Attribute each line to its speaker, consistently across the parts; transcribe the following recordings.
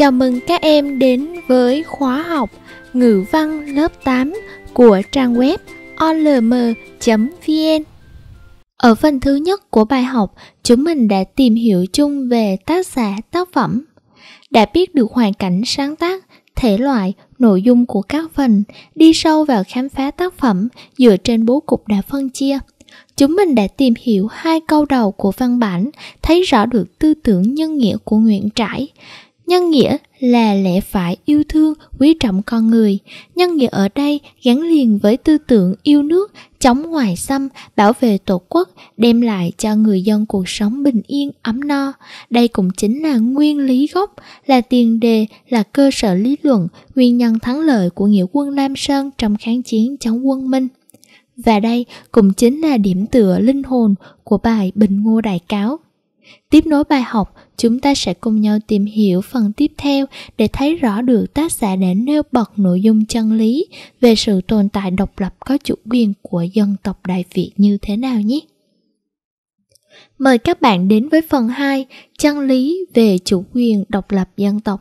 Speaker 1: Chào mừng các em đến với khóa học ngữ văn lớp 8 của trang web olm.vn. Ở phần thứ nhất của bài học, chúng mình đã tìm hiểu chung về tác giả tác phẩm, đã biết được hoàn cảnh sáng tác, thể loại, nội dung của các phần, đi sâu vào khám phá tác phẩm dựa trên bố cục đã phân chia. Chúng mình đã tìm hiểu hai câu đầu của văn bản, thấy rõ được tư tưởng nhân nghĩa của Nguyễn Trãi, nhân nghĩa là lẽ phải yêu thương quý trọng con người nhân nghĩa ở đây gắn liền với tư tưởng yêu nước chống ngoại xâm bảo vệ tổ quốc đem lại cho người dân cuộc sống bình yên ấm no đây cũng chính là nguyên lý gốc là tiền đề là cơ sở lý luận nguyên nhân thắng lợi của nghĩa quân lam sơn trong kháng chiến chống quân minh và đây cũng chính là điểm tựa linh hồn của bài bình ngô đại cáo tiếp nối bài học Chúng ta sẽ cùng nhau tìm hiểu phần tiếp theo để thấy rõ được tác giả đã nêu bật nội dung chân lý về sự tồn tại độc lập có chủ quyền của dân tộc Đại Việt như thế nào nhé. Mời các bạn đến với phần 2, chân lý về chủ quyền độc lập dân tộc.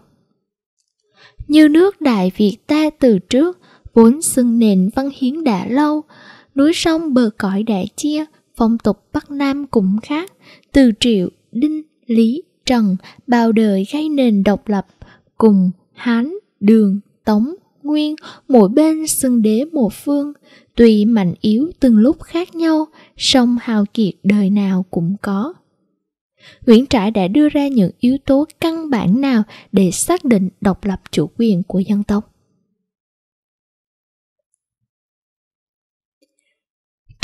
Speaker 1: Như nước Đại Việt ta từ trước, vốn xưng nền văn hiến đã lâu, núi sông bờ cõi đã chia, phong tục Bắc Nam cũng khác, từ triệu, đinh, lý, Trần bao đời gây nền độc lập cùng Hán, Đường, Tống, Nguyên mỗi bên xưng đế một phương, tuy mạnh yếu từng lúc khác nhau, song hào kiệt đời nào cũng có. Nguyễn Trãi đã đưa ra những yếu tố căn bản nào để xác định độc lập chủ quyền của dân tộc?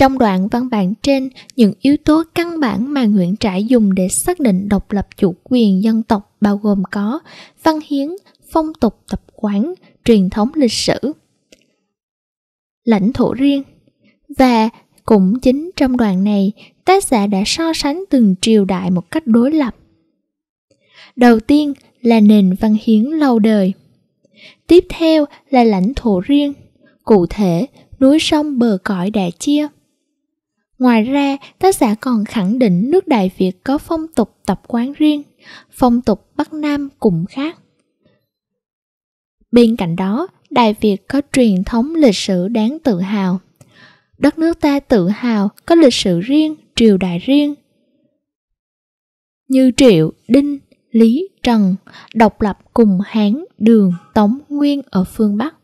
Speaker 1: Trong đoạn văn bản trên, những yếu tố căn bản mà Nguyễn Trãi dùng để xác định độc lập chủ quyền dân tộc bao gồm có văn hiến, phong tục tập quán, truyền thống lịch sử, lãnh thổ riêng. Và cũng chính trong đoạn này, tác giả đã so sánh từng triều đại một cách đối lập. Đầu tiên là nền văn hiến lâu đời. Tiếp theo là lãnh thổ riêng, cụ thể núi sông bờ cõi đã chia. Ngoài ra, tác giả còn khẳng định nước Đại Việt có phong tục tập quán riêng, phong tục Bắc Nam cũng khác. Bên cạnh đó, Đại Việt có truyền thống lịch sử đáng tự hào. Đất nước ta tự hào có lịch sử riêng, triều đại riêng. Như Triệu, Đinh, Lý, Trần độc lập cùng Hán, Đường, Tống, Nguyên ở phương Bắc.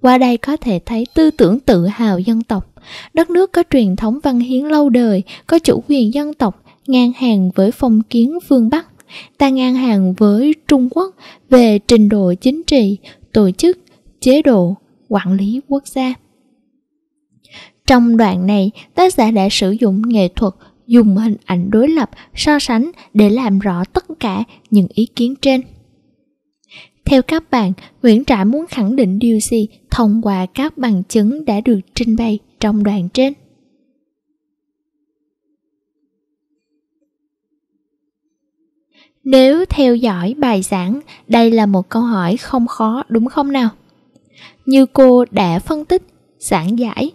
Speaker 1: Qua đây có thể thấy tư tưởng tự hào dân tộc Đất nước có truyền thống văn hiến lâu đời, có chủ quyền dân tộc, ngang hàng với phong kiến phương Bắc, ta ngang hàng với Trung Quốc về trình độ chính trị, tổ chức, chế độ, quản lý quốc gia. Trong đoạn này, tác giả đã sử dụng nghệ thuật dùng hình ảnh đối lập so sánh để làm rõ tất cả những ý kiến trên theo các bạn, Nguyễn Trãi muốn khẳng định điều gì thông qua các bằng chứng đã được trình bày trong đoạn trên? Nếu theo dõi bài giảng, đây là một câu hỏi không khó đúng không nào? Như cô đã phân tích, giảng giải,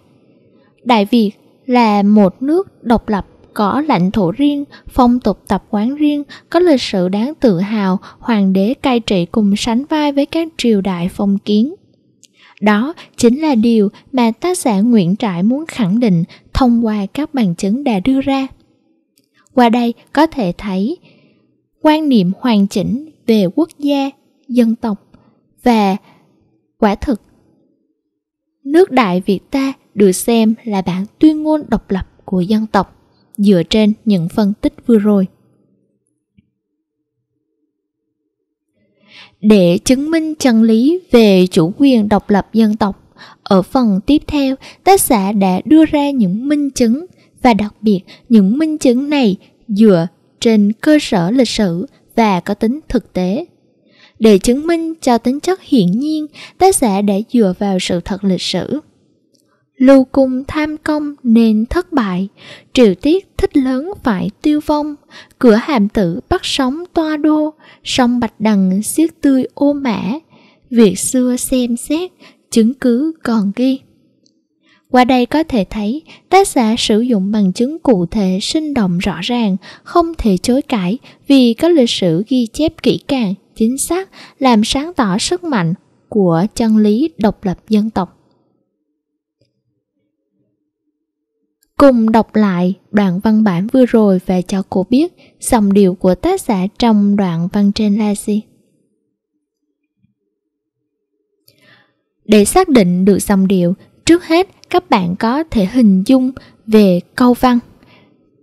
Speaker 1: Đại Việt là một nước độc lập có lãnh thổ riêng, phong tục tập quán riêng, có lịch sử đáng tự hào, hoàng đế cai trị cùng sánh vai với các triều đại phong kiến. Đó chính là điều mà tác giả Nguyễn Trãi muốn khẳng định thông qua các bằng chứng đã đưa ra. Qua đây có thể thấy quan niệm hoàn chỉnh về quốc gia, dân tộc và quả thực. Nước Đại Việt ta được xem là bản tuyên ngôn độc lập của dân tộc dựa trên những phân tích vừa rồi để chứng minh chân lý về chủ quyền độc lập dân tộc ở phần tiếp theo tác giả đã đưa ra những minh chứng và đặc biệt những minh chứng này dựa trên cơ sở lịch sử và có tính thực tế để chứng minh cho tính chất hiển nhiên tác giả đã dựa vào sự thật lịch sử Lưu cung tham công nên thất bại, triều tiết thích lớn phải tiêu vong, cửa hàm tử bắt sống toa đô, sông bạch đằng xiết tươi ô mã. Việc xưa xem xét, chứng cứ còn ghi. Qua đây có thể thấy, tác giả sử dụng bằng chứng cụ thể sinh động rõ ràng, không thể chối cãi vì có lịch sử ghi chép kỹ càng, chính xác, làm sáng tỏ sức mạnh của chân lý độc lập dân tộc. Cùng đọc lại đoạn văn bản vừa rồi và cho cô biết dòng điệu của tác giả trong đoạn văn trên là gì. Để xác định được dòng điệu, trước hết các bạn có thể hình dung về câu văn.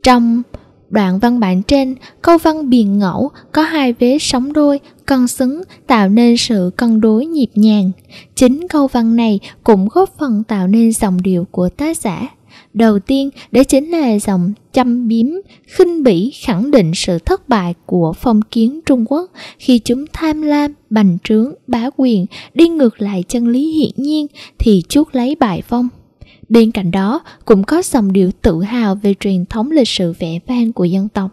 Speaker 1: Trong đoạn văn bản trên, câu văn biền ngẫu có hai vế sóng đôi, cân xứng tạo nên sự cân đối nhịp nhàng. Chính câu văn này cũng góp phần tạo nên dòng điệu của tác giả. Đầu tiên, đó chính là dòng châm biếm, khinh bỉ khẳng định sự thất bại của phong kiến Trung Quốc khi chúng tham lam, bành trướng, bá quyền, đi ngược lại chân lý hiển nhiên thì chuốc lấy bại phong. Bên cạnh đó, cũng có dòng điệu tự hào về truyền thống lịch sử vẻ vang của dân tộc.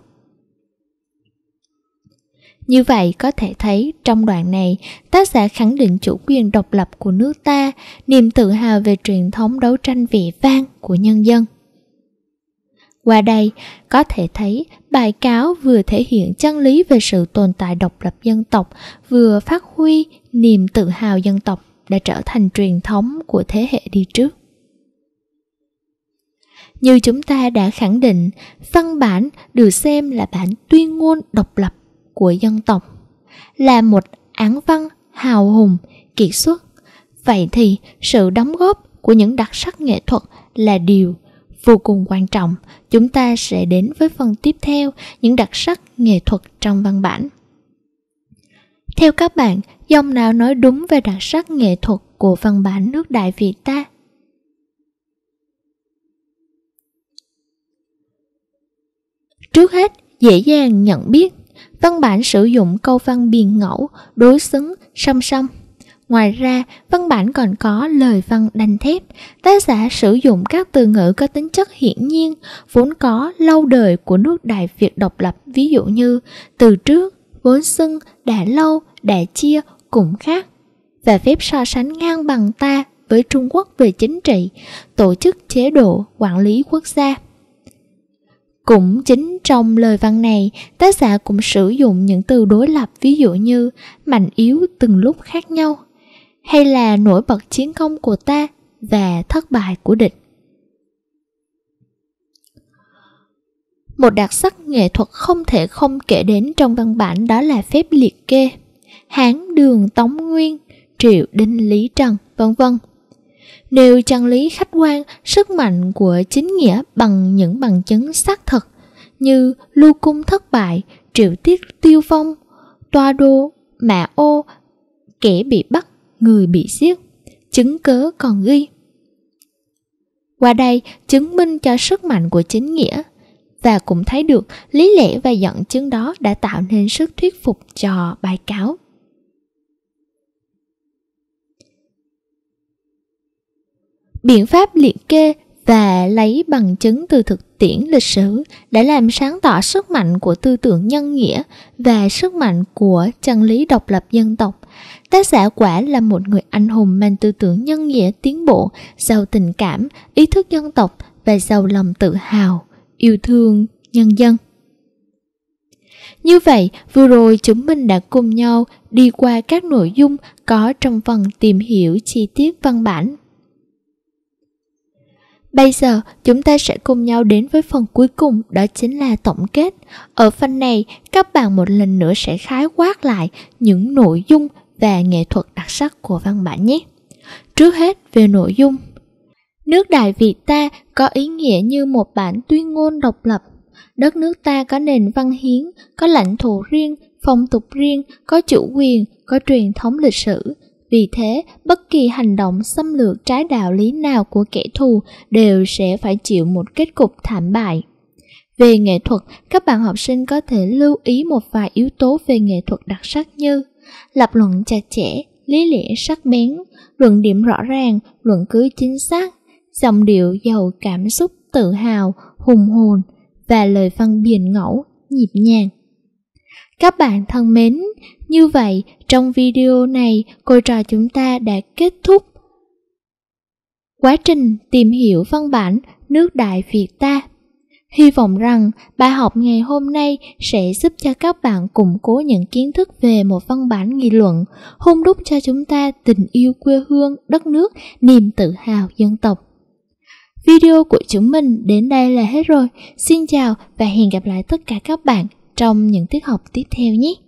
Speaker 1: Như vậy có thể thấy trong đoạn này, tác giả khẳng định chủ quyền độc lập của nước ta, niềm tự hào về truyền thống đấu tranh vẻ vang của nhân dân. Qua đây, có thể thấy bài cáo vừa thể hiện chân lý về sự tồn tại độc lập dân tộc, vừa phát huy niềm tự hào dân tộc đã trở thành truyền thống của thế hệ đi trước. Như chúng ta đã khẳng định, văn bản được xem là bản tuyên ngôn độc lập của dân tộc là một án văn hào hùng kiệt xuất vậy thì sự đóng góp của những đặc sắc nghệ thuật là điều vô cùng quan trọng chúng ta sẽ đến với phần tiếp theo những đặc sắc nghệ thuật trong văn bản theo các bạn dòng nào nói đúng về đặc sắc nghệ thuật của văn bản nước đại việt ta trước hết dễ dàng nhận biết Văn bản sử dụng câu văn biền ngẫu, đối xứng, song song. Ngoài ra, văn bản còn có lời văn đanh thép. Tác giả sử dụng các từ ngữ có tính chất hiển nhiên, vốn có lâu đời của nước Đại Việt độc lập, ví dụ như từ trước, vốn xưng, đã lâu, đã chia, cũng khác. Và phép so sánh ngang bằng ta với Trung Quốc về chính trị, tổ chức chế độ, quản lý quốc gia. Cũng chính trong lời văn này, tác giả cũng sử dụng những từ đối lập ví dụ như mạnh yếu từng lúc khác nhau, hay là nổi bật chiến công của ta và thất bại của địch. Một đặc sắc nghệ thuật không thể không kể đến trong văn bản đó là phép liệt kê. Hán Đường Tống Nguyên, Triệu Đinh Lý Trần, vân vân nêu chân lý khách quan sức mạnh của chính nghĩa bằng những bằng chứng xác thực như lưu cung thất bại triệu tiết tiêu phong, toa đô mạ ô kẻ bị bắt người bị giết chứng cớ còn ghi qua đây chứng minh cho sức mạnh của chính nghĩa và cũng thấy được lý lẽ và dẫn chứng đó đã tạo nên sức thuyết phục cho bài cáo biện pháp liệt kê và lấy bằng chứng từ thực tiễn lịch sử đã làm sáng tỏ sức mạnh của tư tưởng nhân nghĩa và sức mạnh của chân lý độc lập dân tộc. Tác giả quả là một người anh hùng mang tư tưởng nhân nghĩa tiến bộ, giàu tình cảm, ý thức dân tộc và giàu lòng tự hào, yêu thương nhân dân. Như vậy, vừa rồi chúng mình đã cùng nhau đi qua các nội dung có trong phần tìm hiểu chi tiết văn bản Bây giờ chúng ta sẽ cùng nhau đến với phần cuối cùng đó chính là tổng kết. Ở phần này, các bạn một lần nữa sẽ khái quát lại những nội dung và nghệ thuật đặc sắc của văn bản nhé. Trước hết về nội dung. Nước Đại Việt ta có ý nghĩa như một bản tuyên ngôn độc lập. Đất nước ta có nền văn hiến, có lãnh thổ riêng, phong tục riêng, có chủ quyền, có truyền thống lịch sử, vì thế, bất kỳ hành động xâm lược trái đạo lý nào của kẻ thù đều sẽ phải chịu một kết cục thảm bại. Về nghệ thuật, các bạn học sinh có thể lưu ý một vài yếu tố về nghệ thuật đặc sắc như lập luận chặt chẽ, lý lẽ sắc bén, luận điểm rõ ràng, luận cứ chính xác, giọng điệu giàu cảm xúc tự hào, hùng hồn và lời văn biền ngẫu, nhịp nhàng. Các bạn thân mến, như vậy trong video này cô trò chúng ta đã kết thúc quá trình tìm hiểu văn bản nước đại Việt ta. Hy vọng rằng bài học ngày hôm nay sẽ giúp cho các bạn củng cố những kiến thức về một văn bản nghị luận, hôn đúc cho chúng ta tình yêu quê hương, đất nước, niềm tự hào dân tộc. Video của chúng mình đến đây là hết rồi. Xin chào và hẹn gặp lại tất cả các bạn trong những tiết học tiếp theo nhé